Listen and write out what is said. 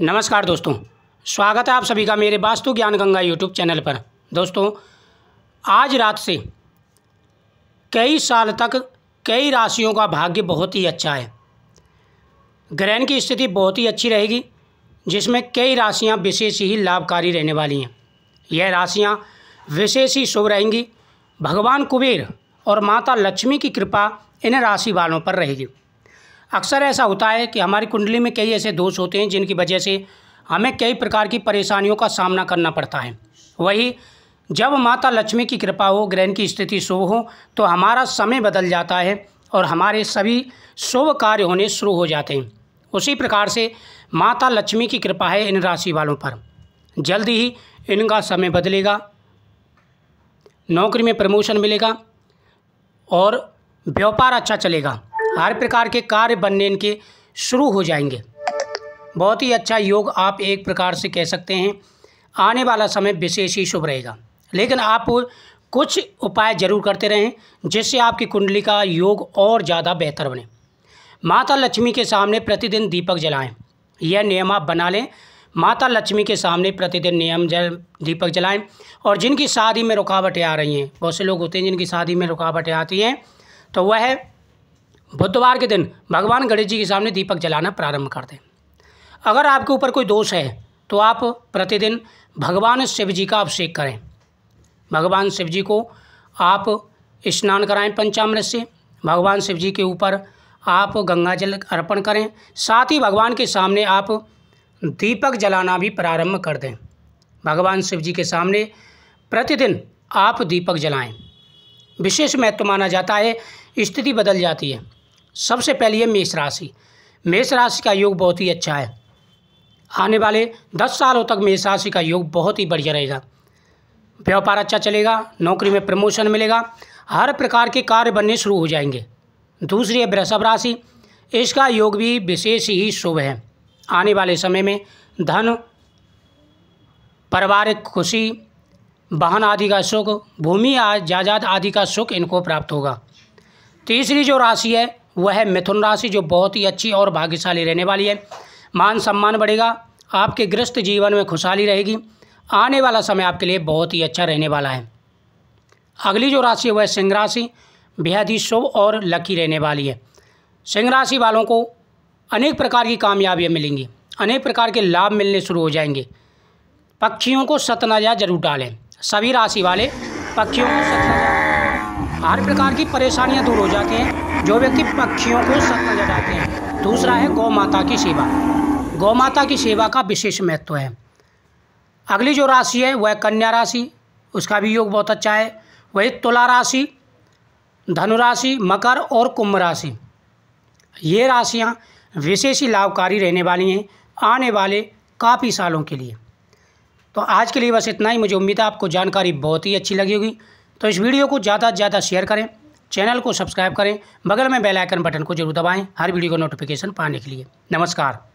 नमस्कार दोस्तों स्वागत है आप सभी का मेरे वास्तु ज्ञान गंगा यूट्यूब चैनल पर दोस्तों आज रात से कई साल तक कई राशियों का भाग्य बहुत ही अच्छा है ग्रहण की स्थिति बहुत ही अच्छी रहेगी जिसमें कई राशियां विशेष ही लाभकारी रहने वाली हैं यह राशियां विशेष ही शुभ रहेंगी भगवान कुबेर और माता लक्ष्मी की कृपा इन राशि वालों पर रहेगी अक्सर ऐसा होता है कि हमारी कुंडली में कई ऐसे दोष होते हैं जिनकी वजह से हमें कई प्रकार की परेशानियों का सामना करना पड़ता है वही जब माता लक्ष्मी की कृपा हो ग्रहण की स्थिति शुभ हो तो हमारा समय बदल जाता है और हमारे सभी शुभ कार्य होने शुरू हो जाते हैं उसी प्रकार से माता लक्ष्मी की कृपा है इन राशि वालों पर जल्द ही इनका समय बदलेगा नौकरी में प्रमोशन मिलेगा और व्यापार अच्छा चलेगा हर प्रकार के कार्य बनने इनके शुरू हो जाएंगे बहुत ही अच्छा योग आप एक प्रकार से कह सकते हैं आने वाला समय विशेष ही शुभ रहेगा लेकिन आप कुछ उपाय जरूर करते रहें जिससे आपकी कुंडली का योग और ज़्यादा बेहतर बने माता लक्ष्मी के सामने प्रतिदिन दीपक जलाएं यह नियम आप बना लें माता लक्ष्मी के सामने प्रतिदिन नियम जल दीपक जलाएं और जिनकी शादी में रुकावटें आ रही हैं बहुत से लोग होते हैं जिनकी शादी में रुकावटें आती हैं तो वह बुधवार के दिन भगवान गणेश जी के सामने दीपक जलाना प्रारंभ कर दें अगर आपके ऊपर कोई दोष है तो आप प्रतिदिन भगवान शिव जी का अभिषेक करें भगवान शिव जी को आप स्नान कराएं पंचामृत से भगवान शिव जी के ऊपर आप गंगा जल अर्पण करें साथ ही भगवान के सामने आप दीपक जलाना भी प्रारंभ कर दें भगवान शिव जी के सामने प्रतिदिन आप दीपक जलाएं विशेष महत्व माना जाता है स्थिति बदल जाती है सबसे पहली है मेष राशि मेष राशि का योग बहुत ही अच्छा है आने वाले दस सालों तक मेष राशि का योग बहुत ही बढ़िया रहेगा व्यापार अच्छा चलेगा नौकरी में प्रमोशन मिलेगा हर प्रकार के कार्य बनने शुरू हो जाएंगे दूसरी है वृषभ राशि इसका योग भी विशेष ही शुभ है आने वाले समय में धन पारिवारिक खुशी वाहन आदि का सुख भूमि जायदाद आदि का सुख इनको प्राप्त होगा तीसरी जो राशि है वह है मिथुन राशि जो बहुत ही अच्छी और भाग्यशाली रहने वाली है मान सम्मान बढ़ेगा आपके ग्रस्त जीवन में खुशहाली रहेगी आने वाला समय आपके लिए बहुत ही अच्छा रहने वाला है अगली जो राशि है वह सिंह राशि बेहद ही शुभ और लकी रहने वाली है सिंह राशि वालों को अनेक प्रकार की कामयाबियाँ मिलेंगी अनेक प्रकार के लाभ मिलने शुरू हो जाएंगे पक्षियों को सतनाजा जरूर डालें सभी राशि वाले पक्षियों को सतनाजा हर प्रकार की परेशानियां दूर हो जाती हैं जो व्यक्ति पक्षियों को सर्कल लगाते हैं दूसरा है गौ माता की सेवा गौ माता की सेवा का विशेष महत्व है अगली जो राशि है वह कन्या राशि उसका भी योग बहुत अच्छा है वही तुला राशि धनु राशि मकर और कुंभ राशि ये राशियाँ विशेष ही लाभकारी रहने वाली हैं आने वाले काफ़ी सालों के लिए तो आज के लिए बस इतना ही मुझे उम्मीद है आपको जानकारी बहुत ही अच्छी लगी होगी तो इस वीडियो को ज़्यादा से ज़्यादा शेयर करें चैनल को सब्सक्राइब करें बगल में बेल आइकन बटन को जरूर दबाएं हर वीडियो का नोटिफिकेशन पाने के लिए नमस्कार